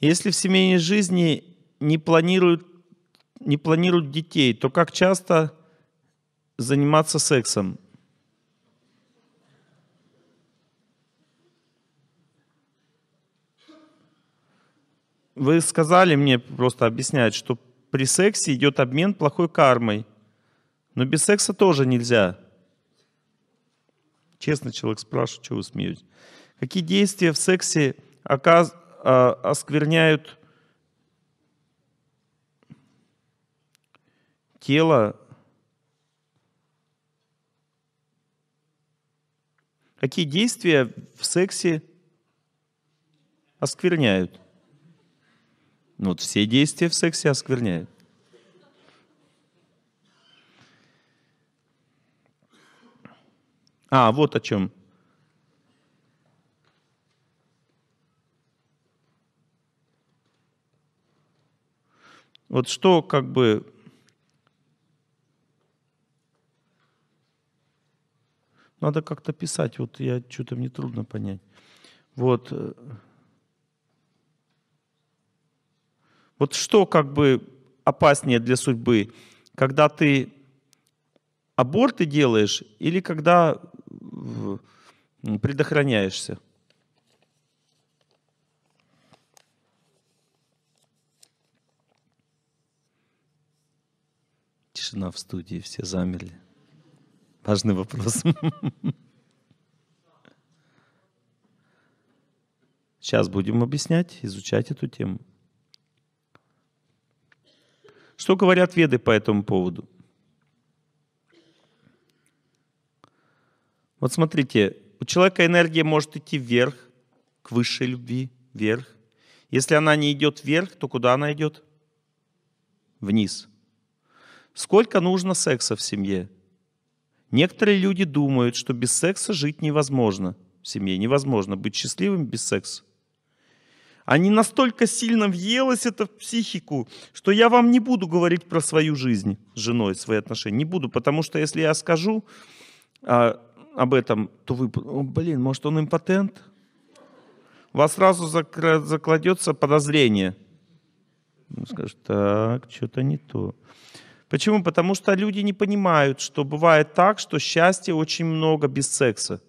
Если в семейной жизни не планируют, не планируют детей, то как часто заниматься сексом? Вы сказали мне, просто объяснять, что при сексе идет обмен плохой кармой. Но без секса тоже нельзя. Честно человек спрашивает, чего вы смеетесь. Какие действия в сексе оказ... А, оскверняют тело. Какие действия в сексе оскверняют? Ну, вот все действия в сексе оскверняют. А, вот о чем. Вот что как бы Надо как-то писать, вот я что-то мне трудно понять. Вот. Э, вот что как бы опаснее для судьбы, когда ты аборты делаешь или когда предохраняешься? Тишина в студии, все замерли. Важный вопрос. Сейчас будем объяснять, изучать эту тему. Что говорят веды по этому поводу? Вот смотрите, у человека энергия может идти вверх, к высшей любви, вверх. Если она не идет вверх, то куда она идет? Вниз. Сколько нужно секса в семье? Некоторые люди думают, что без секса жить невозможно. В семье невозможно быть счастливым без секса. Они настолько сильно въелось это в психику, что я вам не буду говорить про свою жизнь с женой, свои отношения. Не буду, потому что если я скажу а, об этом, то вы, О, блин, может он импотент? вас сразу закладется подозрение. Он ну, скажет, так, что-то не то. Почему? Потому что люди не понимают, что бывает так, что счастья очень много без секса.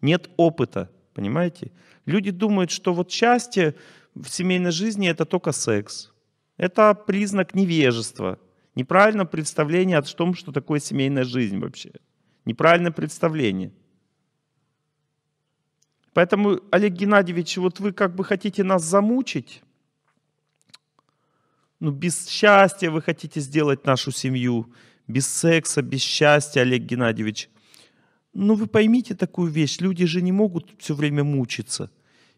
Нет опыта, понимаете? Люди думают, что вот счастье в семейной жизни это только секс. Это признак невежества, неправильное представление о том, что такое семейная жизнь вообще. Неправильное представление. Поэтому, Олег Геннадьевич, вот вы как бы хотите нас замучить, ну, без счастья вы хотите сделать нашу семью, без секса, без счастья, Олег Геннадьевич. Ну, вы поймите такую вещь, люди же не могут все время мучиться.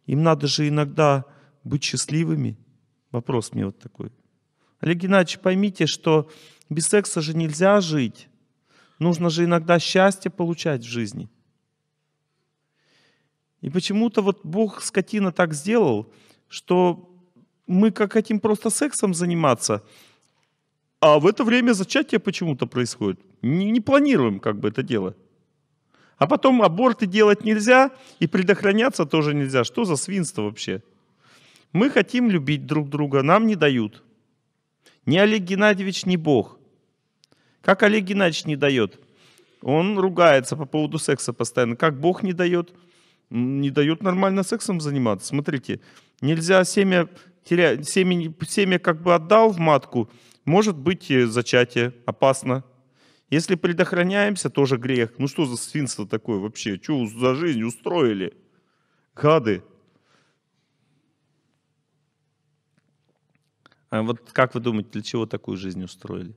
Им надо же иногда быть счастливыми. Вопрос мне вот такой. Олег Геннадьевич, поймите, что без секса же нельзя жить. Нужно же иногда счастье получать в жизни. И почему-то вот Бог скотина так сделал, что мы как хотим просто сексом заниматься, а в это время зачатие почему-то происходит. Не, не планируем как бы это дело. А потом аборты делать нельзя и предохраняться тоже нельзя. Что за свинство вообще? Мы хотим любить друг друга, нам не дают. Ни Олег Геннадьевич, ни Бог. Как Олег Геннадьевич не дает? Он ругается по поводу секса постоянно. Как Бог не дает? Не дает нормально сексом заниматься. Смотрите, нельзя семя теря... семя, семя как бы отдал в матку, может быть зачатие, опасно. Если предохраняемся, тоже грех. Ну что за свинство такое вообще? Что за жизнь устроили? Гады. А вот как вы думаете, для чего такую жизнь устроили?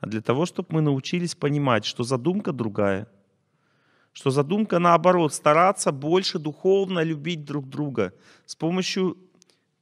А для того, чтобы мы научились понимать, что задумка другая, что задумка наоборот, стараться больше духовно любить друг друга с помощью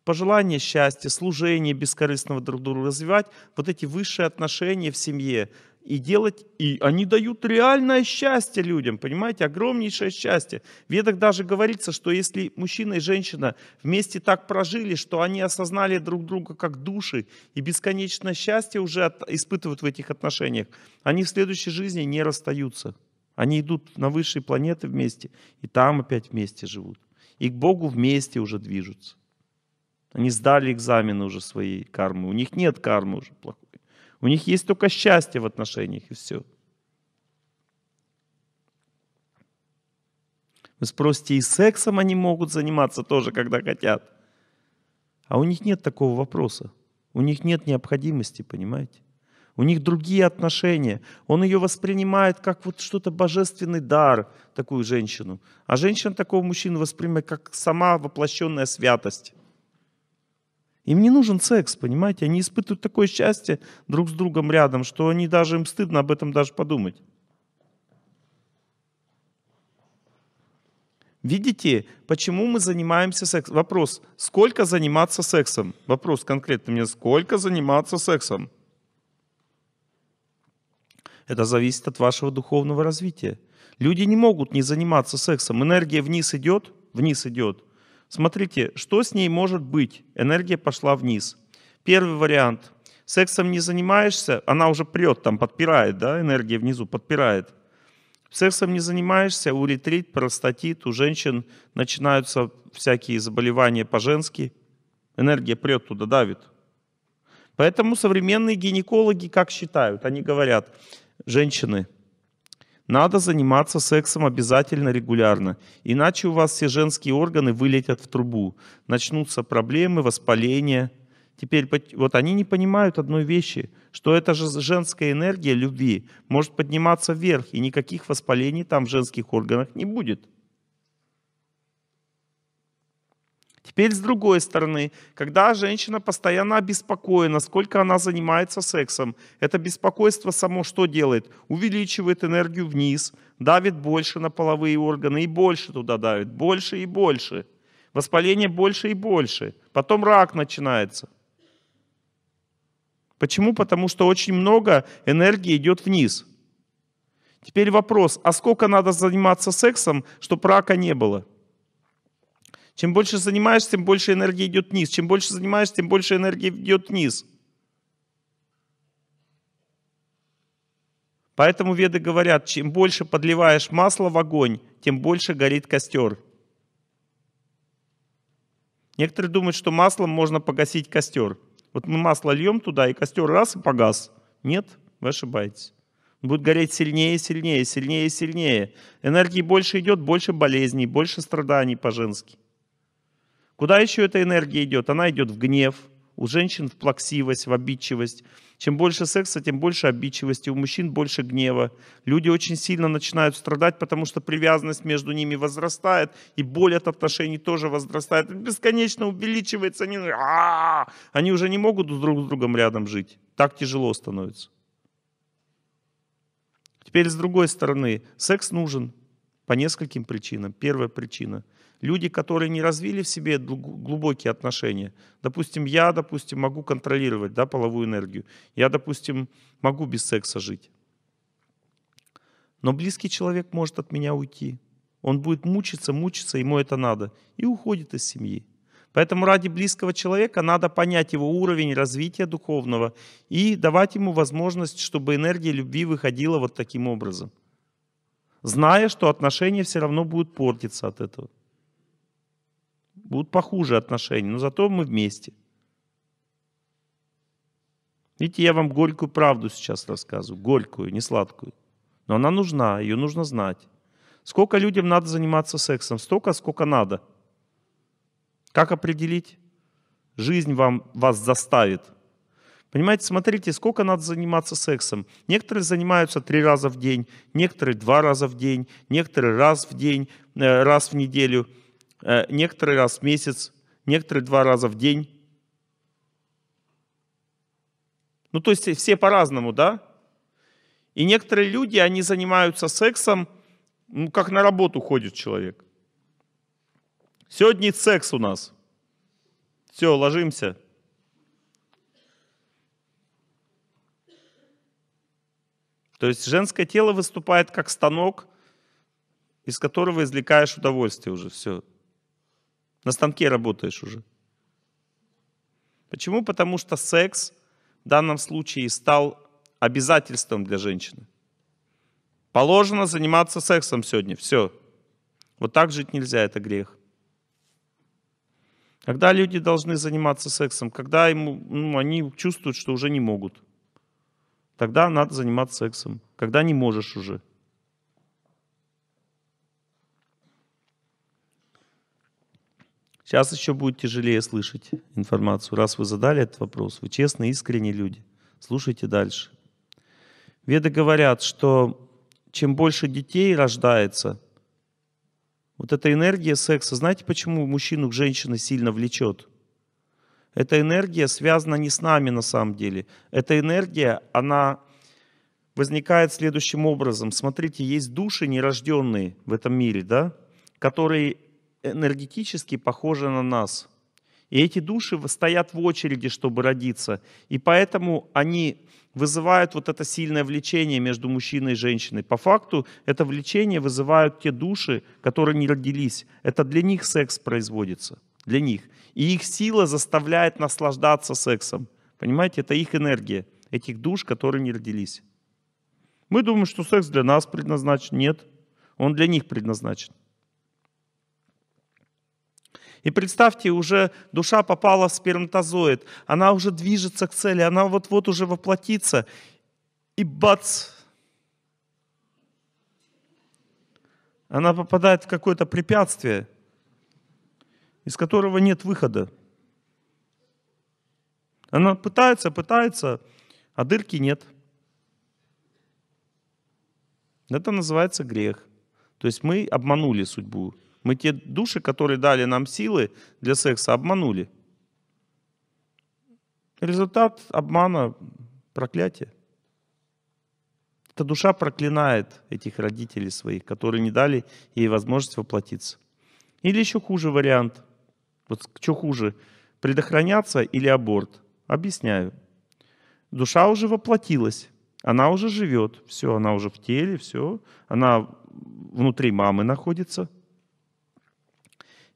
пожелание счастья, служение бескорыстного друг другу развивать, вот эти высшие отношения в семье и делать, и они дают реальное счастье людям, понимаете, огромнейшее счастье. В ведах даже говорится, что если мужчина и женщина вместе так прожили, что они осознали друг друга как души, и бесконечное счастье уже от, испытывают в этих отношениях, они в следующей жизни не расстаются. Они идут на высшие планеты вместе, и там опять вместе живут. И к Богу вместе уже движутся. Они сдали экзамены уже своей кармы. У них нет кармы уже плохой. У них есть только счастье в отношениях и все. Вы спросите, и сексом они могут заниматься тоже, когда хотят. А у них нет такого вопроса. У них нет необходимости, понимаете? У них другие отношения. Он ее воспринимает как вот что-то божественный дар, такую женщину. А женщина такого мужчину воспринимает как сама воплощенная святость. Им не нужен секс, понимаете? Они испытывают такое счастье друг с другом рядом, что они даже им стыдно об этом даже подумать. Видите, почему мы занимаемся сексом? Вопрос, сколько заниматься сексом? Вопрос конкретно мне, сколько заниматься сексом? Это зависит от вашего духовного развития. Люди не могут не заниматься сексом. Энергия вниз идет, вниз идет. Смотрите, что с ней может быть? Энергия пошла вниз. Первый вариант. Сексом не занимаешься, она уже прет, там подпирает, да, энергия внизу подпирает. Сексом не занимаешься, уретрит, простатит, у женщин начинаются всякие заболевания по-женски. Энергия прет туда, давит. Поэтому современные гинекологи как считают? Они говорят, женщины, надо заниматься сексом обязательно регулярно, иначе у вас все женские органы вылетят в трубу. Начнутся проблемы, воспаления. Теперь вот они не понимают одной вещи, что это же женская энергия любви может подниматься вверх, и никаких воспалений там в женских органах не будет. Теперь с другой стороны, когда женщина постоянно обеспокоена, сколько она занимается сексом, это беспокойство само что делает? Увеличивает энергию вниз, давит больше на половые органы и больше туда давит, больше и больше. Воспаление больше и больше. Потом рак начинается. Почему? Потому что очень много энергии идет вниз. Теперь вопрос, а сколько надо заниматься сексом, чтобы рака не было? Чем больше занимаешься, тем больше энергии идет вниз. Чем больше занимаешься, тем больше энергии идет вниз. Поэтому веды говорят, чем больше подливаешь масло в огонь, тем больше горит костер. Некоторые думают, что маслом можно погасить костер. Вот мы масло льем туда, и костер раз и погас. Нет, вы ошибаетесь. Он будет гореть сильнее, сильнее, сильнее, сильнее. Энергии больше идет, больше болезней, больше страданий по-женски. Куда еще эта энергия идет? Она идет в гнев, у женщин в плаксивость, в обидчивость. Чем больше секса, тем больше обидчивости, у мужчин больше гнева. Люди очень сильно начинают страдать, потому что привязанность между ними возрастает, и боль от отношений тоже возрастает. Бесконечно увеличивается. Они, а, они уже не могут друг с другом рядом жить. Так тяжело становится. Теперь с другой стороны, секс нужен по нескольким причинам. Первая причина – Люди, которые не развили в себе глубокие отношения. Допустим, я, допустим, могу контролировать да, половую энергию. Я, допустим, могу без секса жить. Но близкий человек может от меня уйти. Он будет мучиться, мучиться, ему это надо. И уходит из семьи. Поэтому ради близкого человека надо понять его уровень развития духовного и давать ему возможность, чтобы энергия любви выходила вот таким образом. Зная, что отношения все равно будут портиться от этого будут похуже отношения, но зато мы вместе. Видите, я вам горькую правду сейчас рассказываю, горькую, не сладкую. Но она нужна, ее нужно знать. Сколько людям надо заниматься сексом? Столько, сколько надо. Как определить? Жизнь вам, вас заставит. Понимаете, смотрите, сколько надо заниматься сексом. Некоторые занимаются три раза в день, некоторые два раза в день, некоторые раз в день, э, раз в неделю – Э, некоторые раз в месяц, некоторые два раза в день. Ну, то есть все по-разному, да? И некоторые люди, они занимаются сексом, ну, как на работу ходит человек. Сегодня секс у нас. Все, ложимся. То есть женское тело выступает как станок, из которого извлекаешь удовольствие уже все. На станке работаешь уже. Почему? Потому что секс в данном случае стал обязательством для женщины. Положено заниматься сексом сегодня. Все. Вот так жить нельзя, это грех. Когда люди должны заниматься сексом, когда ему, ну, они чувствуют, что уже не могут, тогда надо заниматься сексом. Когда не можешь уже. Сейчас еще будет тяжелее слышать информацию. Раз вы задали этот вопрос, вы честные, искренние люди. Слушайте дальше. Веды говорят, что чем больше детей рождается, вот эта энергия секса, знаете, почему мужчину к женщине сильно влечет? Эта энергия связана не с нами на самом деле. Эта энергия, она возникает следующим образом. Смотрите, есть души нерожденные в этом мире, да, которые энергетически похожи на нас. И эти души стоят в очереди, чтобы родиться. И поэтому они вызывают вот это сильное влечение между мужчиной и женщиной. По факту это влечение вызывают те души, которые не родились. Это для них секс производится. Для них. И их сила заставляет наслаждаться сексом. Понимаете, это их энергия, этих душ, которые не родились. Мы думаем, что секс для нас предназначен. Нет, он для них предназначен. И представьте, уже душа попала в сперматозоид, она уже движется к цели, она вот-вот уже воплотится, и бац, она попадает в какое-то препятствие, из которого нет выхода. Она пытается, пытается, а дырки нет. Это называется грех. То есть мы обманули судьбу. Мы те души, которые дали нам силы для секса, обманули. Результат обмана – проклятие. Эта душа проклинает этих родителей своих, которые не дали ей возможность воплотиться. Или еще хуже вариант. Вот что хуже, предохраняться или аборт? Объясняю. Душа уже воплотилась, она уже живет, все, она уже в теле, все, она внутри мамы находится –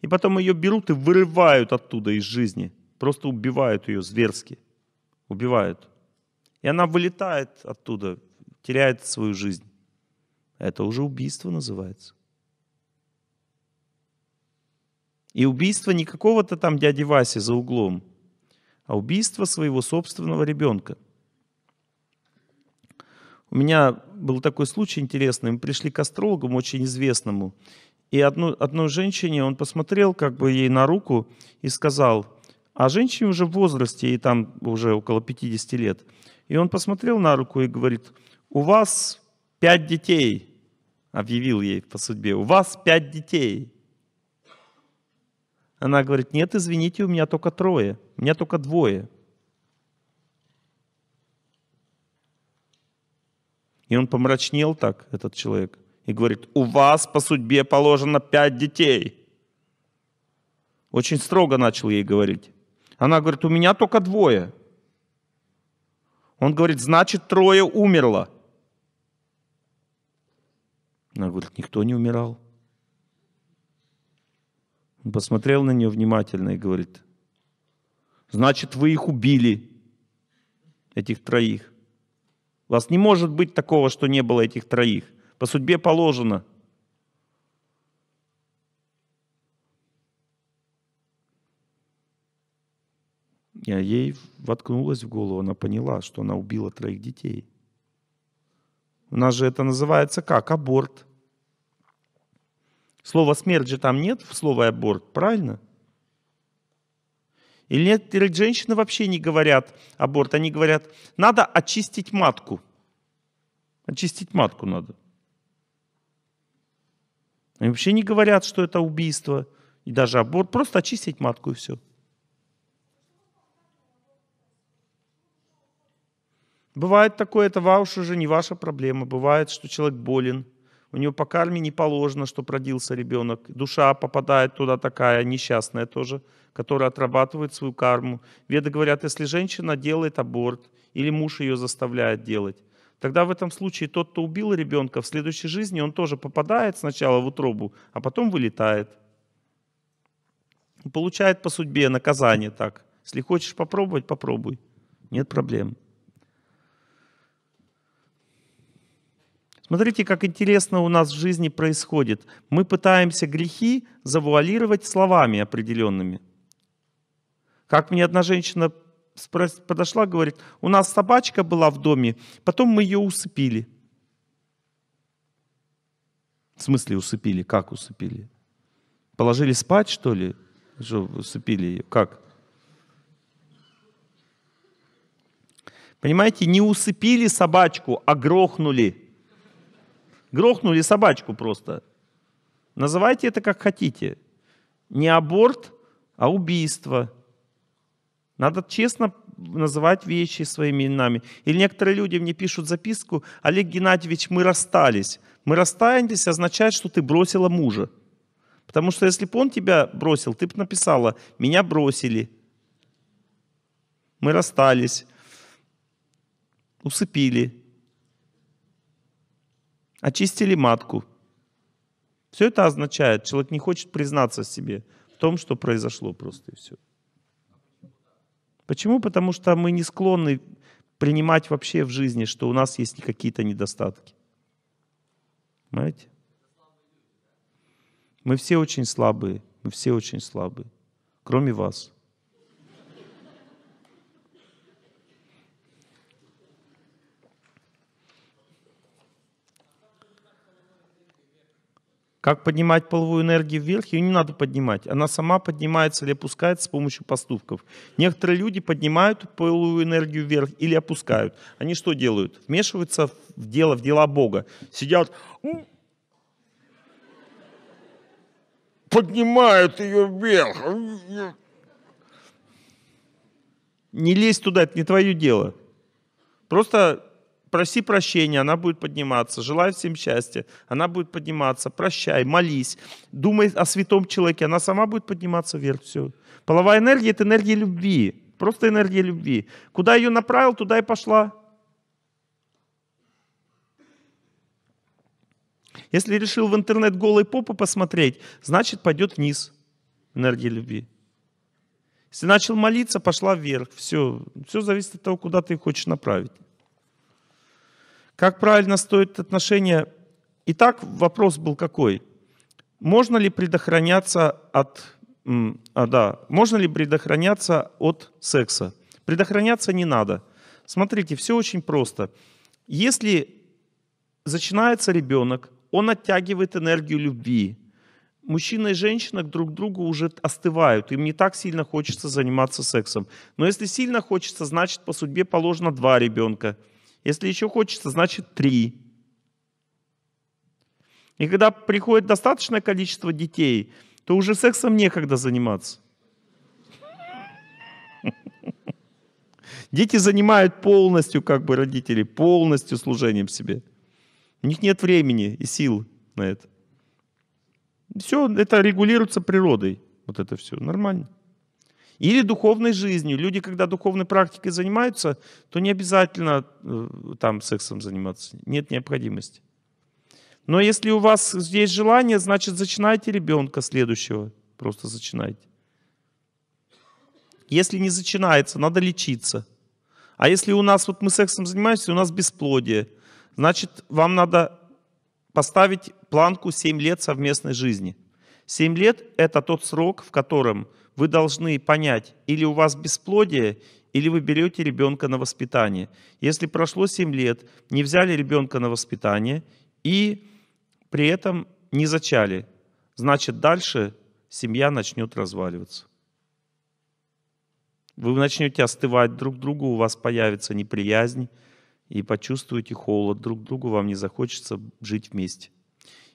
и потом ее берут и вырывают оттуда из жизни. Просто убивают ее зверски. Убивают. И она вылетает оттуда, теряет свою жизнь. Это уже убийство называется. И убийство не какого-то там дяди Васи за углом, а убийство своего собственного ребенка. У меня был такой случай интересный. Мы пришли к астрологу, очень известному, и одну, одной женщине он посмотрел как бы ей на руку и сказал, а женщине уже в возрасте, и там уже около 50 лет. И он посмотрел на руку и говорит, у вас пять детей, объявил ей по судьбе, у вас пять детей. Она говорит, нет, извините, у меня только трое, у меня только двое. И он помрачнел так, этот человек и говорит, у вас по судьбе положено пять детей. Очень строго начал ей говорить. Она говорит, у меня только двое. Он говорит, значит, трое умерло. Она говорит, никто не умирал. Он посмотрел на нее внимательно и говорит, значит, вы их убили, этих троих. У вас не может быть такого, что не было этих троих. По судьбе положено. И ей воткнулась в голову, она поняла, что она убила троих детей. У нас же это называется как? Аборт. Слова смерть же там нет в слове аборт, правильно? Или нет, или женщины вообще не говорят аборт, они говорят, надо очистить матку. Очистить матку надо. Они вообще не говорят, что это убийство и даже аборт. Просто очистить матку и все. Бывает такое, это ваш уже не ваша проблема. Бывает, что человек болен, у него по карме не положено, что родился ребенок. Душа попадает туда такая, несчастная тоже, которая отрабатывает свою карму. Веды говорят, если женщина делает аборт, или муж ее заставляет делать, тогда в этом случае тот, кто убил ребенка, в следующей жизни он тоже попадает сначала в утробу, а потом вылетает. получает по судьбе наказание так. Если хочешь попробовать, попробуй. Нет проблем. Смотрите, как интересно у нас в жизни происходит. Мы пытаемся грехи завуалировать словами определенными. Как мне одна женщина подошла, говорит, у нас собачка была в доме, потом мы ее усыпили. В смысле усыпили? Как усыпили? Положили спать, что ли? Что усыпили ее? Как? Понимаете, не усыпили собачку, а грохнули. Грохнули собачку просто. Называйте это как хотите. Не аборт, а убийство – надо честно называть вещи своими именами. Или некоторые люди мне пишут записку, Олег Геннадьевич, мы расстались. Мы расстались означает, что ты бросила мужа. Потому что если бы он тебя бросил, ты бы написала, меня бросили, мы расстались, усыпили, очистили матку. Все это означает, человек не хочет признаться себе в том, что произошло просто и все. Почему? Потому что мы не склонны принимать вообще в жизни, что у нас есть какие-то недостатки. Понимаете? Мы все очень слабые, мы все очень слабые, кроме вас. Как поднимать половую энергию вверх? Ее не надо поднимать. Она сама поднимается или опускается с помощью поступков. Некоторые люди поднимают половую энергию вверх или опускают. Они что делают? Вмешиваются в дело, в дела Бога. Сидят, поднимают ее вверх. Не лезь туда, это не твое дело. Просто проси прощения, она будет подниматься. Желаю всем счастья, она будет подниматься. Прощай, молись, думай о святом человеке, она сама будет подниматься вверх. Все. Половая энергия – это энергия любви, просто энергия любви. Куда ее направил, туда и пошла. Если решил в интернет голой попы посмотреть, значит пойдет вниз энергия любви. Если начал молиться, пошла вверх. Все, все зависит от того, куда ты хочешь направить. Как правильно стоит отношения? Итак, вопрос был какой? Можно ли предохраняться от, а, да, можно ли предохраняться от секса? Предохраняться не надо. Смотрите, все очень просто. Если зачинается ребенок, он оттягивает энергию любви. Мужчина и женщина друг к другу уже остывают, им не так сильно хочется заниматься сексом. Но если сильно хочется, значит по судьбе положено два ребенка – если еще хочется, значит три. И когда приходит достаточное количество детей, то уже сексом некогда заниматься. Дети занимают полностью, как бы родители, полностью служением себе. У них нет времени и сил на это. Все это регулируется природой. Вот это все нормально. Или духовной жизнью. Люди, когда духовной практикой занимаются, то не обязательно э, там сексом заниматься. Нет необходимости. Но если у вас есть желание, значит, зачинайте ребенка следующего. Просто зачинайте. Если не зачинается, надо лечиться. А если у нас, вот мы сексом занимаемся, у нас бесплодие, значит, вам надо поставить планку 7 лет совместной жизни. 7 лет – это тот срок, в котором вы должны понять, или у вас бесплодие, или вы берете ребенка на воспитание. Если прошло 7 лет, не взяли ребенка на воспитание и при этом не зачали, значит дальше семья начнет разваливаться. Вы начнете остывать друг к другу, у вас появится неприязнь, и почувствуете холод, друг другу вам не захочется жить вместе.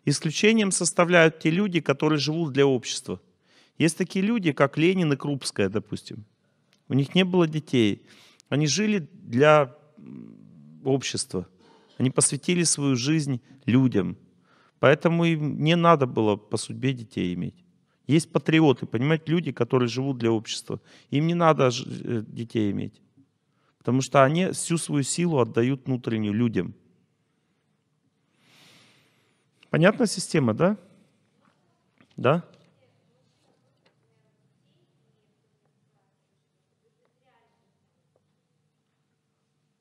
Исключением составляют те люди, которые живут для общества – есть такие люди, как Ленин и Крупская, допустим. У них не было детей. Они жили для общества. Они посвятили свою жизнь людям. Поэтому им не надо было по судьбе детей иметь. Есть патриоты, понимаете, люди, которые живут для общества. Им не надо э, детей иметь. Потому что они всю свою силу отдают внутреннюю людям. Понятна система, да? Да?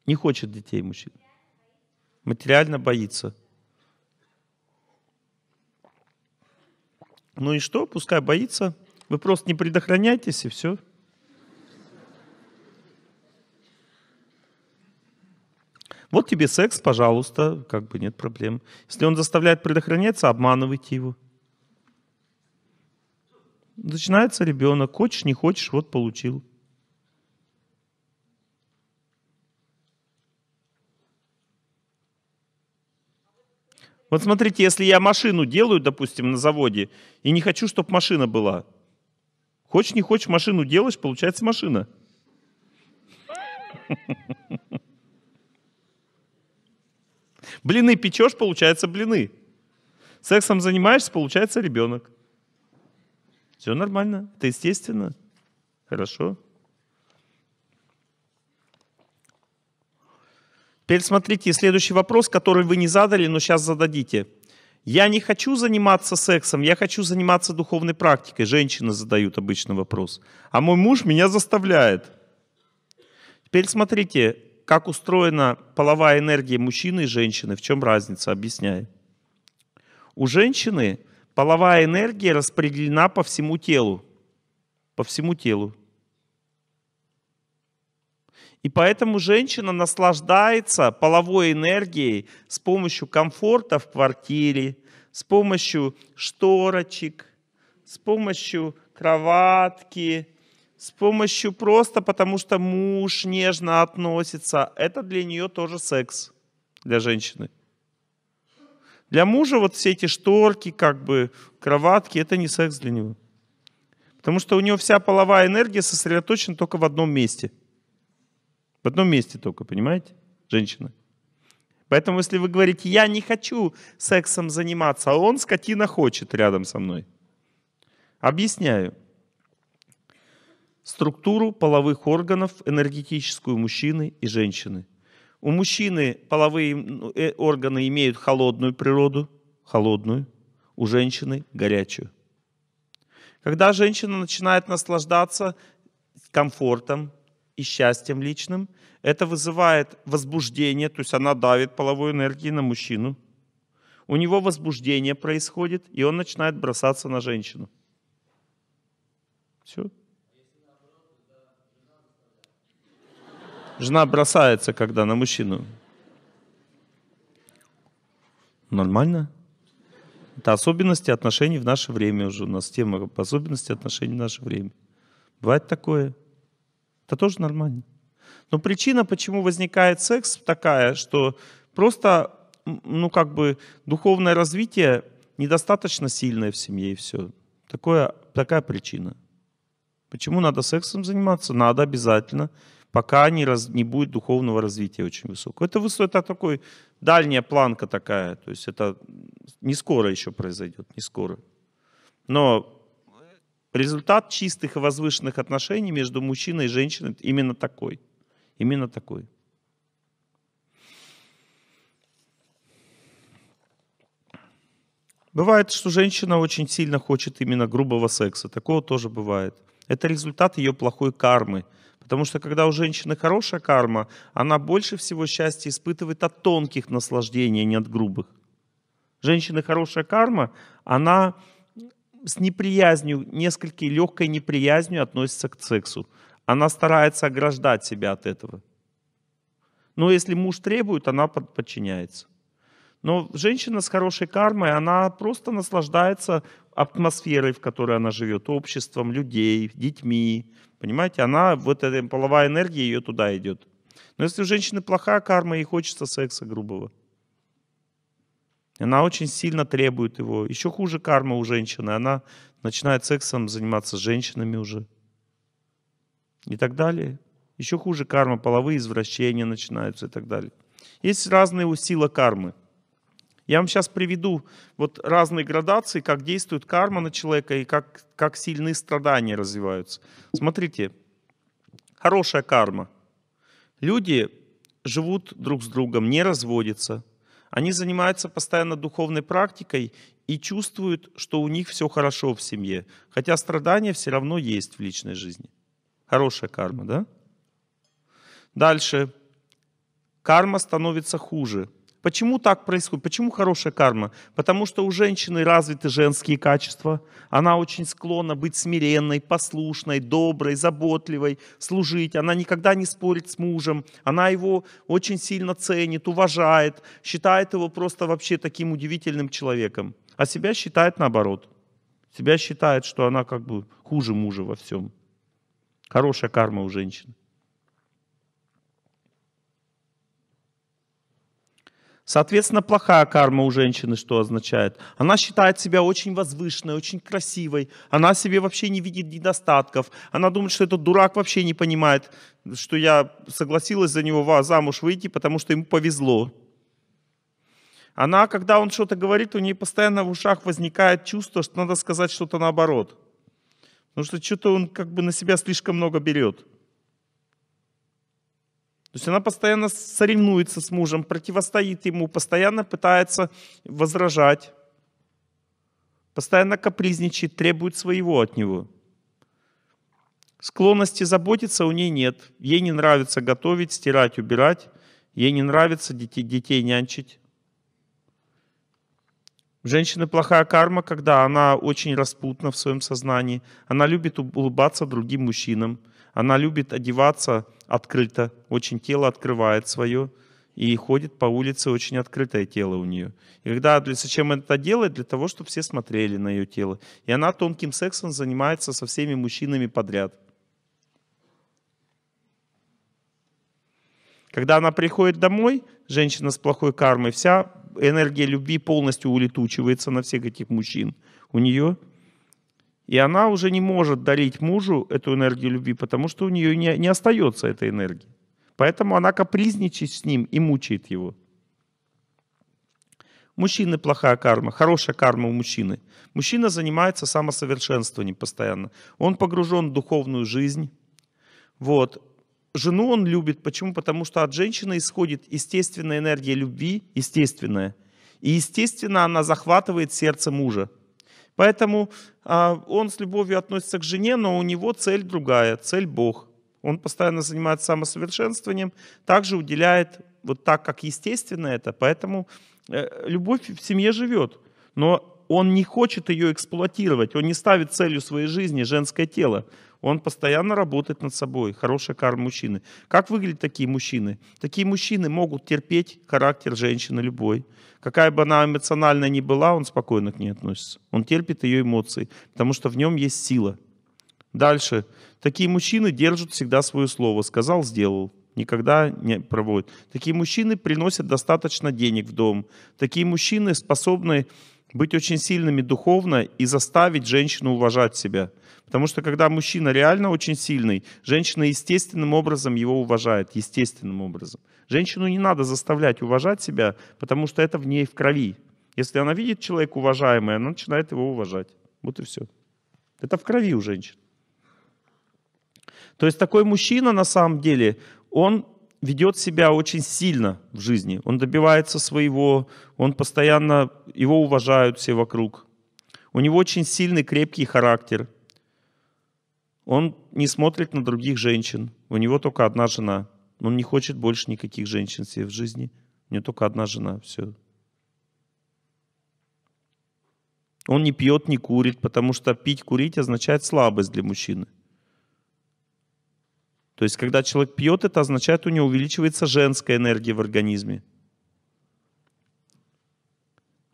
Не хочет детей мужчина. Материально боится. Ну и что? Пускай боится. Вы просто не предохраняйтесь и все. Вот тебе секс, пожалуйста, как бы нет проблем. Если он заставляет предохраняться, обманывайте его. Начинается ребенок, хочешь, не хочешь, вот получил. Вот смотрите, если я машину делаю, допустим, на заводе, и не хочу, чтобы машина была. Хочешь, не хочешь, машину делаешь, получается машина. Блины печешь, получается блины. Сексом занимаешься, получается ребенок. Все нормально, это естественно. Хорошо. Теперь смотрите, следующий вопрос, который вы не задали, но сейчас зададите. Я не хочу заниматься сексом, я хочу заниматься духовной практикой. Женщины задают обычно вопрос. А мой муж меня заставляет. Теперь смотрите, как устроена половая энергия мужчины и женщины, в чем разница, Объясняю. У женщины половая энергия распределена по всему телу. По всему телу. И поэтому женщина наслаждается половой энергией с помощью комфорта в квартире, с помощью шторочек, с помощью кроватки, с помощью просто потому, что муж нежно относится. Это для нее тоже секс, для женщины. Для мужа вот все эти шторки, как бы кроватки, это не секс для него. Потому что у него вся половая энергия сосредоточена только в одном месте – в одном месте только, понимаете, женщина. Поэтому если вы говорите, я не хочу сексом заниматься, а он, скотина, хочет рядом со мной. Объясняю. Структуру половых органов энергетическую мужчины и женщины. У мужчины половые ну, э, органы имеют холодную природу, холодную, у женщины горячую. Когда женщина начинает наслаждаться комфортом, и счастьем личным. Это вызывает возбуждение, то есть она давит половой энергией на мужчину. У него возбуждение происходит, и он начинает бросаться на женщину. Все. Жена бросается, когда на мужчину. Нормально? Это особенности отношений в наше время уже. У нас тема особенности отношений в наше время. Бывает такое? Это тоже нормально. Но причина, почему возникает секс, такая, что просто, ну как бы, духовное развитие недостаточно сильное в семье и все. Такое, такая причина. Почему надо сексом заниматься? Надо обязательно, пока не, раз, не будет духовного развития очень высокого. Это, это такой дальняя планка такая, то есть это не скоро еще произойдет, не скоро. Но Результат чистых и возвышенных отношений между мужчиной и женщиной именно такой. Именно такой. Бывает, что женщина очень сильно хочет именно грубого секса. Такого тоже бывает. Это результат ее плохой кармы. Потому что когда у женщины хорошая карма, она больше всего счастья испытывает от тонких наслаждений, а не от грубых. Женщины хорошая карма, она с неприязнью, несколько легкой неприязнью относится к сексу. Она старается ограждать себя от этого. Но если муж требует, она подчиняется. Но женщина с хорошей кармой, она просто наслаждается атмосферой, в которой она живет, обществом, людей, детьми. Понимаете, она, вот этой половая энергия ее туда идет. Но если у женщины плохая карма, ей хочется секса грубого. Она очень сильно требует его. Еще хуже карма у женщины. Она начинает сексом заниматься с женщинами уже. И так далее. Еще хуже карма, половые извращения начинаются и так далее. Есть разные усилия кармы. Я вам сейчас приведу вот разные градации, как действует карма на человека и как, как сильные страдания развиваются. Смотрите, хорошая карма. Люди живут друг с другом, не разводятся – они занимаются постоянно духовной практикой и чувствуют, что у них все хорошо в семье, хотя страдания все равно есть в личной жизни. Хорошая карма, да? Дальше. Карма становится хуже – Почему так происходит? Почему хорошая карма? Потому что у женщины развиты женские качества. Она очень склонна быть смиренной, послушной, доброй, заботливой, служить. Она никогда не спорит с мужем. Она его очень сильно ценит, уважает, считает его просто вообще таким удивительным человеком. А себя считает наоборот. Себя считает, что она как бы хуже мужа во всем. Хорошая карма у женщины. Соответственно, плохая карма у женщины что означает? Она считает себя очень возвышенной, очень красивой. Она себе вообще не видит недостатков. Она думает, что этот дурак вообще не понимает, что я согласилась за него замуж выйти, потому что ему повезло. Она, когда он что-то говорит, у нее постоянно в ушах возникает чувство, что надо сказать что-то наоборот. Потому что что-то он как бы на себя слишком много берет. То есть она постоянно соревнуется с мужем, противостоит ему, постоянно пытается возражать, постоянно капризничает, требует своего от него. Склонности заботиться у нее нет. Ей не нравится готовить, стирать, убирать. Ей не нравится детей, детей нянчить. У женщины плохая карма, когда она очень распутна в своем сознании. Она любит улыбаться другим мужчинам – она любит одеваться открыто, очень тело открывает свое, и ходит по улице очень открытое тело у нее. И когда, зачем это делает? Для того, чтобы все смотрели на ее тело. И она тонким сексом занимается со всеми мужчинами подряд. Когда она приходит домой, женщина с плохой кармой, вся энергия любви полностью улетучивается на всех этих мужчин. У нее и она уже не может дарить мужу эту энергию любви, потому что у нее не, не остается этой энергии. Поэтому она капризничает с ним и мучает его. Мужчины плохая карма, хорошая карма у мужчины. Мужчина занимается самосовершенствованием постоянно. Он погружен в духовную жизнь. Вот. Жену он любит. Почему? Потому что от женщины исходит естественная энергия любви, естественная. И, естественно, она захватывает сердце мужа. Поэтому а, он с любовью относится к жене, но у него цель другая, цель Бог. Он постоянно занимается самосовершенствованием, также уделяет вот так, как естественно это. Поэтому э, любовь в семье живет. Но он не хочет ее эксплуатировать, он не ставит целью своей жизни женское тело. Он постоянно работает над собой. Хорошая карма мужчины. Как выглядят такие мужчины? Такие мужчины могут терпеть характер женщины любой. Какая бы она эмоциональная ни была, он спокойно к ней относится. Он терпит ее эмоции, потому что в нем есть сила. Дальше. Такие мужчины держат всегда свое слово. Сказал, сделал никогда не проводят. Такие мужчины приносят достаточно денег в дом. Такие мужчины способны быть очень сильными духовно и заставить женщину уважать себя. Потому что когда мужчина реально очень сильный, женщина естественным образом его уважает, естественным образом. Женщину не надо заставлять уважать себя, потому что это в ней в крови. Если она видит человека уважаемый, она начинает его уважать. Вот и все. Это в крови у женщин. То есть такой мужчина на самом деле, он ведет себя очень сильно в жизни. Он добивается своего, он постоянно, его уважают все вокруг. У него очень сильный, крепкий характер. Он не смотрит на других женщин. У него только одна жена. Он не хочет больше никаких женщин себе в жизни. У него только одна жена. Все. Он не пьет, не курит, потому что пить, курить означает слабость для мужчины. То есть, когда человек пьет, это означает, у него увеличивается женская энергия в организме.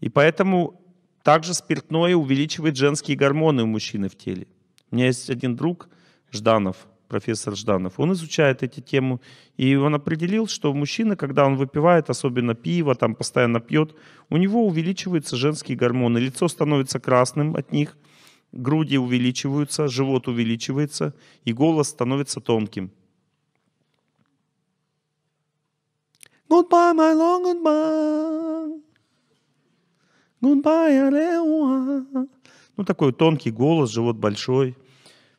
И поэтому также спиртное увеличивает женские гормоны у мужчины в теле. У меня есть один друг, Жданов, профессор Жданов, он изучает эти тему, и он определил, что мужчина, когда он выпивает, особенно пиво, там постоянно пьет, у него увеличиваются женские гормоны, лицо становится красным от них – груди увеличиваются, живот увеличивается, и голос становится тонким. Goodbye, my long goodbye. Goodbye, Aleua. Ну, такой тонкий голос, живот большой.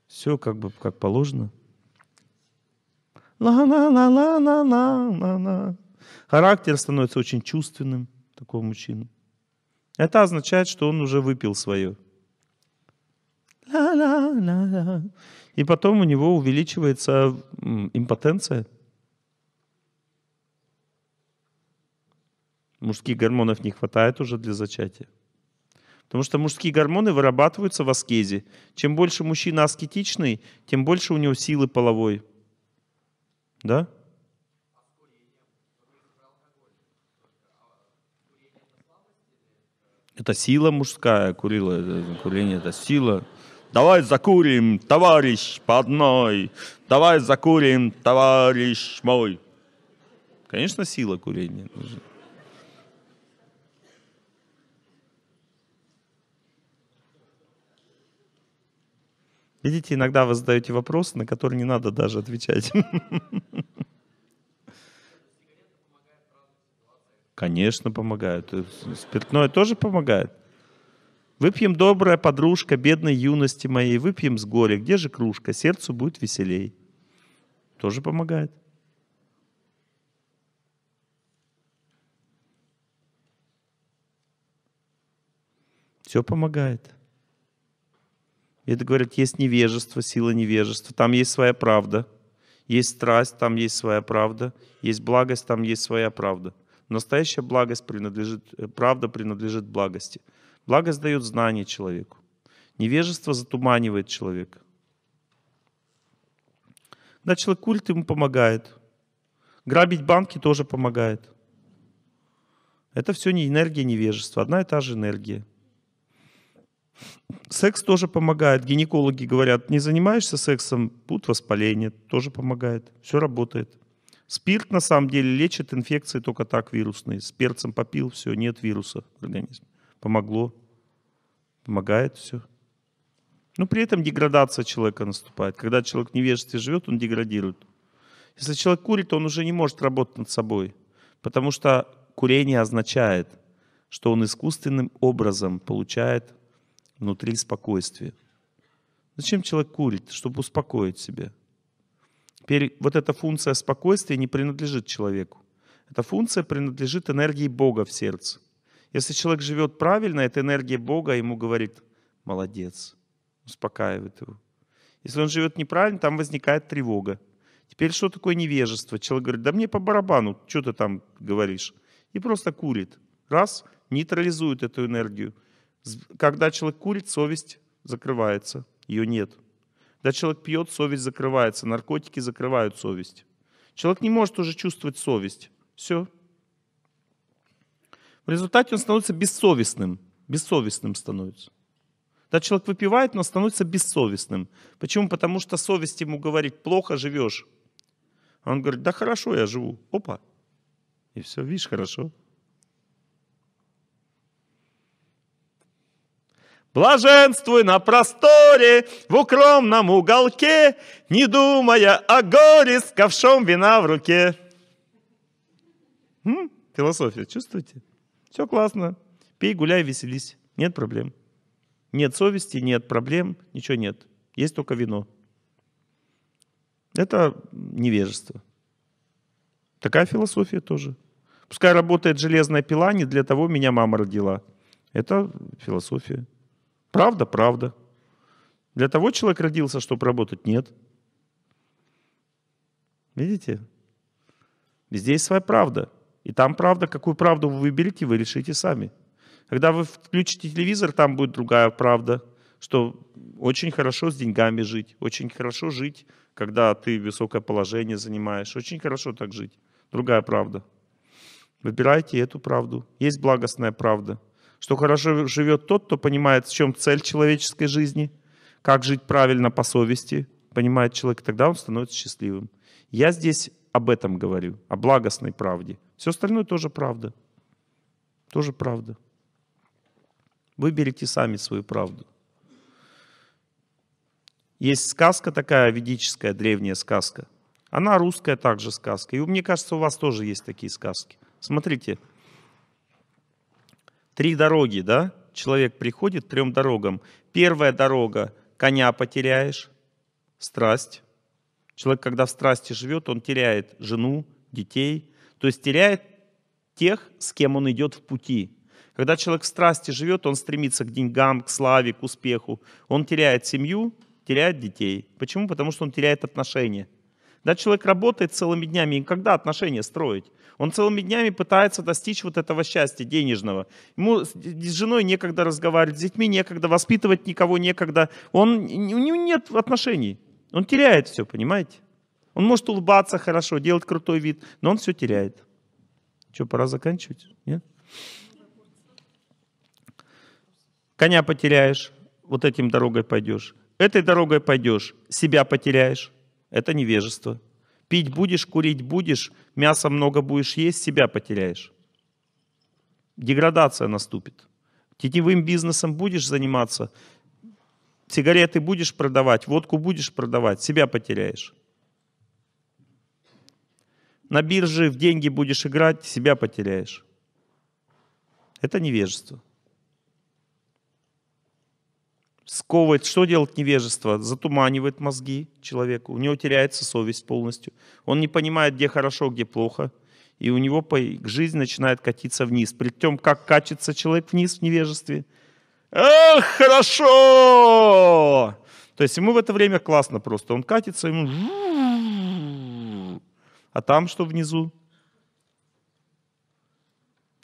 Все как бы как положено. Ла-ла-ла-ла-ла-ла-ла. Характер становится очень чувственным такого мужчины. Это означает, что он уже выпил свое. Ла-ла-ла-ла. И потом у него увеличивается импотенция. Мужских гормонов не хватает уже для зачатия. Потому что мужские гормоны вырабатываются в аскезе. Чем больше мужчина аскетичный, тем больше у него силы половой. Да? Это сила мужская, курила, э, курение это сила. Давай закурим, товарищ, по одной. Давай закурим, товарищ мой. Конечно, сила курения нужна. Видите, иногда вы задаете вопросы, на которые не надо даже отвечать. Конечно, помогают. Спиртное тоже помогает. Выпьем, добрая подружка, бедной юности моей, выпьем с горя, где же кружка, сердцу будет веселей. Тоже помогает. Все помогает. Это говорят, есть невежество, сила невежества, там есть своя правда. Есть страсть, там есть своя правда. Есть благость, там есть своя правда. Настоящая благость принадлежит, э, правда принадлежит благости. Благость дает знание человеку. Невежество затуманивает человека. Когда человек культ ему помогает. Грабить банки тоже помогает. Это все не энергия невежества, одна и та же энергия. Секс тоже помогает. Гинекологи говорят, не занимаешься сексом, будет воспаление, тоже помогает. Все работает. Спирт на самом деле лечит инфекции только так вирусные. С перцем попил, все, нет вируса в организме. Помогло. Помогает все. Но ну, при этом деградация человека наступает. Когда человек в невежестве живет, он деградирует. Если человек курит, то он уже не может работать над собой. Потому что курение означает, что он искусственным образом получает внутри спокойствие. Зачем человек курит? Чтобы успокоить себя. Теперь вот эта функция спокойствия не принадлежит человеку. Эта функция принадлежит энергии Бога в сердце. Если человек живет правильно, эта энергия Бога ему говорит «молодец», успокаивает его. Если он живет неправильно, там возникает тревога. Теперь что такое невежество? Человек говорит, да мне по барабану, что ты там говоришь? И просто курит. Раз, нейтрализует эту энергию. Когда человек курит, совесть закрывается, ее нет. Когда человек пьет, совесть закрывается, наркотики закрывают совесть. Человек не может уже чувствовать совесть. Все, в результате он становится бессовестным. Бессовестным становится. Да, человек выпивает, но становится бессовестным. Почему? Потому что совесть ему говорит, плохо живешь. А он говорит, да хорошо, я живу. Опа. И все, видишь, хорошо. Блаженствуй на просторе, в укромном уголке, не думая о горе с ковшом вина в руке. М? Философия, чувствуете? Все классно. Пей, гуляй, веселись. Нет проблем. Нет совести, нет проблем, ничего нет. Есть только вино. Это невежество. Такая философия тоже. Пускай работает железная пила, не для того меня мама родила. Это философия. Правда, правда. Для того человек родился, чтобы работать? Нет. Видите? Здесь своя правда. И там правда, какую правду вы выберете, вы решите сами. Когда вы включите телевизор, там будет другая правда, что очень хорошо с деньгами жить, очень хорошо жить, когда ты высокое положение занимаешь, очень хорошо так жить. Другая правда. Выбирайте эту правду. Есть благостная правда. Что хорошо живет тот, кто понимает, в чем цель человеческой жизни, как жить правильно по совести, понимает человек, тогда он становится счастливым. Я здесь об этом говорю, о благостной правде – все остальное тоже правда. Тоже правда. Выберите сами свою правду. Есть сказка такая ведическая, древняя сказка. Она русская также сказка. И мне кажется, у вас тоже есть такие сказки. Смотрите. Три дороги, да? Человек приходит трем дорогам. Первая дорога – коня потеряешь, страсть. Человек, когда в страсти живет, он теряет жену, детей, то есть теряет тех, с кем он идет в пути. Когда человек в страсти живет, он стремится к деньгам, к славе, к успеху. Он теряет семью, теряет детей. Почему? Потому что он теряет отношения. Да, человек работает целыми днями, и когда отношения строить? Он целыми днями пытается достичь вот этого счастья денежного. Ему с женой некогда разговаривать, с детьми некогда, воспитывать никого некогда. Он, у него нет отношений. Он теряет все, понимаете? Он может улыбаться хорошо, делать крутой вид, но он все теряет. Что, пора заканчивать? Нет? Коня потеряешь, вот этим дорогой пойдешь. Этой дорогой пойдешь, себя потеряешь. Это невежество. Пить будешь, курить будешь, мяса много будешь есть, себя потеряешь. Деградация наступит. Тетевым бизнесом будешь заниматься, сигареты будешь продавать, водку будешь продавать, себя потеряешь на бирже в деньги будешь играть, себя потеряешь. Это невежество. Сковывает, что делать невежество? Затуманивает мозги человеку, у него теряется совесть полностью. Он не понимает, где хорошо, где плохо, и у него жизнь начинает катиться вниз. При том, как качется человек вниз в невежестве, «Эх, хорошо!» То есть ему в это время классно просто. Он катится, ему а там что внизу?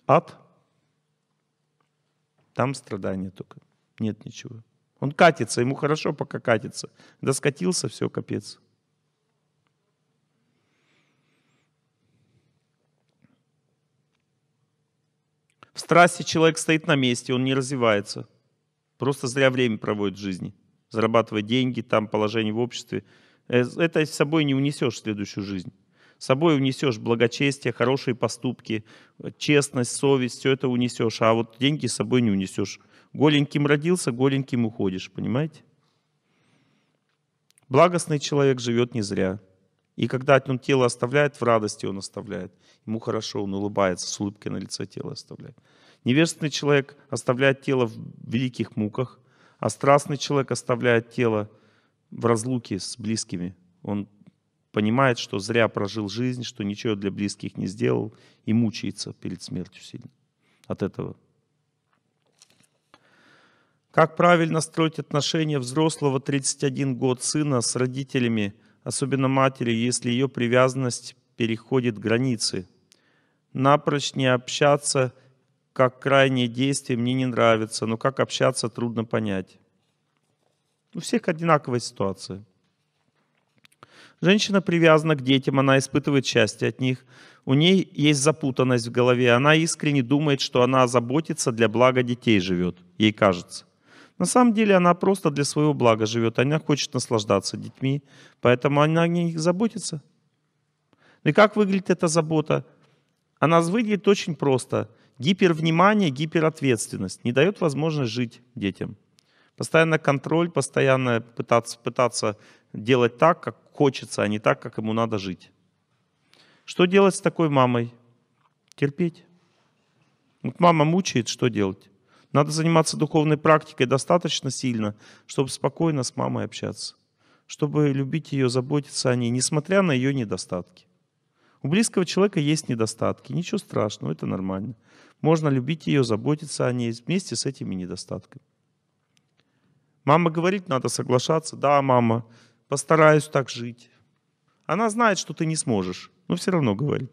Ад. Там страдания только. Нет ничего. Он катится, ему хорошо пока катится. Да скатился, все, капец. В страсти человек стоит на месте, он не развивается. Просто зря время проводит в жизни. Зарабатывает деньги, там положение в обществе. Э, это с собой не унесешь в следующую жизнь с собой унесешь благочестие, хорошие поступки, честность, совесть, все это унесешь, а вот деньги с собой не унесешь. Голеньким родился, голеньким уходишь, понимаете? Благостный человек живет не зря. И когда он тело оставляет, в радости он оставляет. Ему хорошо, он улыбается, с улыбкой на лице тело оставляет. Невестный человек оставляет тело в великих муках, а страстный человек оставляет тело в разлуке с близкими. Он понимает, что зря прожил жизнь, что ничего для близких не сделал и мучается перед смертью сильно от этого. Как правильно строить отношения взрослого 31 год сына с родителями, особенно матери, если ее привязанность переходит границы? Напрочь не общаться, как крайнее действие, мне не нравится, но как общаться, трудно понять. У всех одинаковая ситуация – Женщина привязана к детям, она испытывает счастье от них. У ней есть запутанность в голове. Она искренне думает, что она заботится для блага детей живет. Ей кажется. На самом деле она просто для своего блага живет. Она хочет наслаждаться детьми, поэтому она о них заботится. И как выглядит эта забота? Она выглядит очень просто. Гипервнимание, гиперответственность не дает возможность жить детям. Постоянно контроль, постоянно пытаться, пытаться делать так, как хочется, а не так, как ему надо жить. Что делать с такой мамой? Терпеть. Вот мама мучает, что делать? Надо заниматься духовной практикой достаточно сильно, чтобы спокойно с мамой общаться, чтобы любить ее, заботиться о ней, несмотря на ее недостатки. У близкого человека есть недостатки, ничего страшного, это нормально. Можно любить ее, заботиться о ней вместе с этими недостатками. Мама говорит, надо соглашаться. Да, мама, постараюсь так жить. Она знает, что ты не сможешь, но все равно говорит.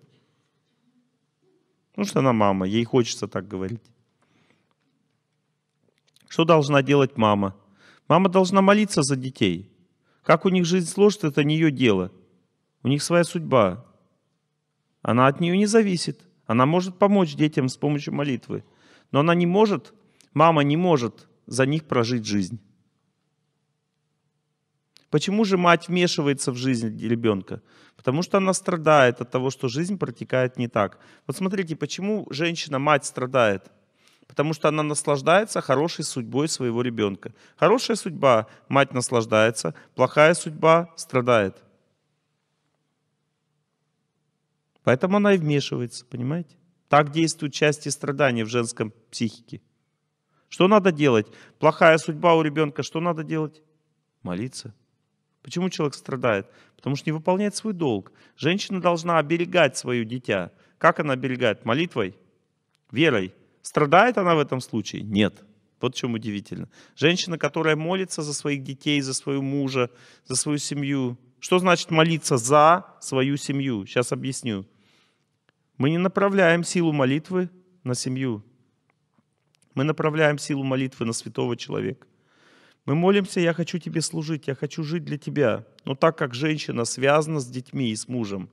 Потому что она мама, ей хочется так говорить. Что должна делать мама? Мама должна молиться за детей. Как у них жизнь сложится, это не ее дело. У них своя судьба. Она от нее не зависит. Она может помочь детям с помощью молитвы. Но она не может, мама не может за них прожить жизнь. Почему же мать вмешивается в жизнь ребенка? Потому что она страдает от того, что жизнь протекает не так. Вот смотрите, почему женщина, мать страдает? Потому что она наслаждается хорошей судьбой своего ребенка. Хорошая судьба, мать наслаждается, плохая судьба страдает. Поэтому она и вмешивается, понимаете? Так действуют части страдания в женском психике. Что надо делать? Плохая судьба у ребенка, что надо делать? Молиться. Почему человек страдает? Потому что не выполняет свой долг. Женщина должна оберегать свое дитя. Как она оберегает? Молитвой? Верой? Страдает она в этом случае? Нет. Вот в чем удивительно. Женщина, которая молится за своих детей, за своего мужа, за свою семью. Что значит молиться за свою семью? Сейчас объясню. Мы не направляем силу молитвы на семью. Мы направляем силу молитвы на святого человека. Мы молимся, я хочу тебе служить, я хочу жить для тебя. Но так как женщина связана с детьми и с мужем,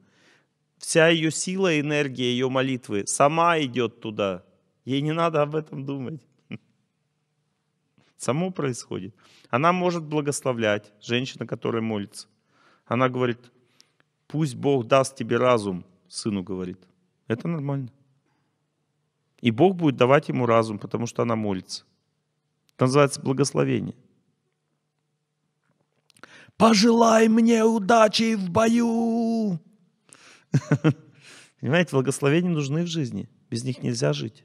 вся ее сила энергия ее молитвы сама идет туда. Ей не надо об этом думать. Само происходит. Она может благословлять, женщина, которая молится. Она говорит, пусть Бог даст тебе разум, сыну говорит. Это нормально. И Бог будет давать ему разум, потому что она молится. Это называется благословение. Пожелай мне удачи в бою. Понимаете, благословения нужны в жизни. Без них нельзя жить.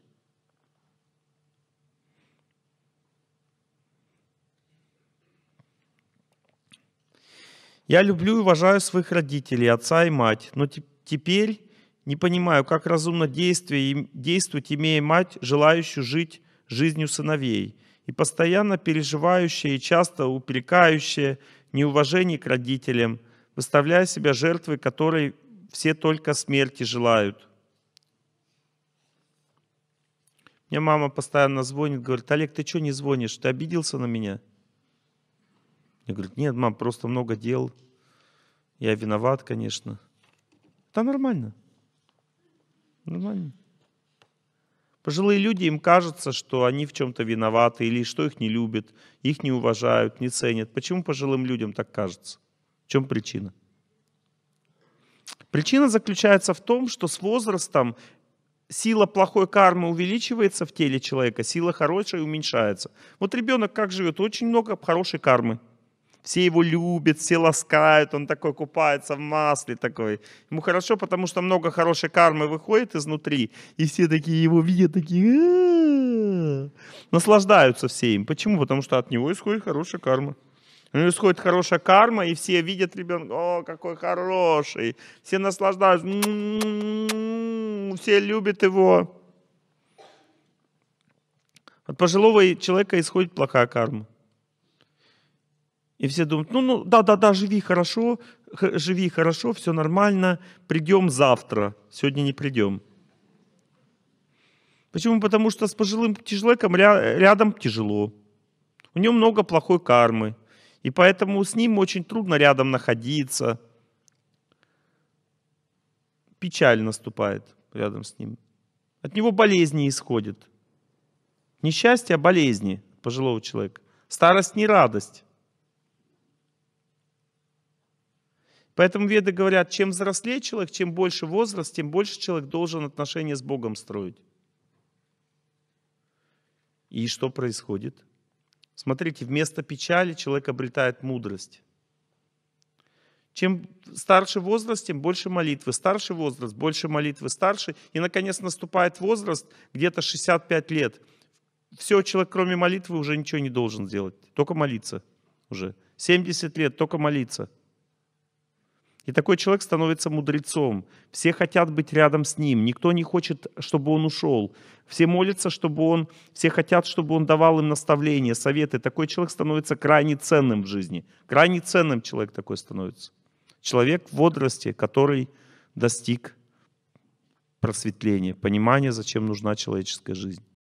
Я люблю и уважаю своих родителей, отца и мать, но теперь не понимаю, как разумно действовать, имея мать, желающую жить жизнью сыновей, и постоянно переживающая и часто упрекающая неуважении к родителям, выставляя себя жертвой, которой все только смерти желают. Мне мама постоянно звонит, говорит, Олег, ты что не звонишь? Ты обиделся на меня? Я говорю, нет, мам, просто много дел. Я виноват, конечно. Это нормально. Нормально. Пожилые люди, им кажется, что они в чем-то виноваты или что их не любят, их не уважают, не ценят. Почему пожилым людям так кажется? В чем причина? Причина заключается в том, что с возрастом сила плохой кармы увеличивается в теле человека, сила хорошей уменьшается. Вот ребенок как живет? Очень много хорошей кармы – все его любят, все ласкают, он такой купается в масле такой. Ему хорошо, потому что много хорошей кармы выходит изнутри, и все такие его видят, такие наслаждаются все им. Почему? Потому что от него исходит хорошая карма. У него исходит хорошая карма, и все видят ребенка, о, какой хороший, все наслаждаются, все любят его. От пожилого человека исходит плохая карма. И все думают, ну, ну, да-да-да, живи хорошо, живи хорошо, все нормально, придем завтра, сегодня не придем. Почему? Потому что с пожилым человеком ря- рядом тяжело. У него много плохой кармы. И поэтому с ним очень трудно рядом находиться. Печаль наступает рядом с ним. От него болезни исходят. Не а болезни пожилого человека. Старость не радость. Поэтому веды говорят, чем взрослее человек, чем больше возраст, тем больше человек должен отношения с Богом строить. И что происходит? Смотрите, вместо печали человек обретает мудрость. Чем старше возраст, тем больше молитвы. Старше возраст, больше молитвы, старше. И, наконец, наступает возраст где-то 65 лет. Все, человек, кроме молитвы, уже ничего не должен делать. Только молиться уже. 70 лет, только молиться. И такой человек становится мудрецом. Все хотят быть рядом с ним. Никто не хочет, чтобы он ушел. Все молятся, чтобы он, все хотят, чтобы он давал им наставления, советы. Такой человек становится крайне ценным в жизни. Крайне ценным человек такой становится. Человек в возрасте, который достиг просветления, понимания, зачем нужна человеческая жизнь.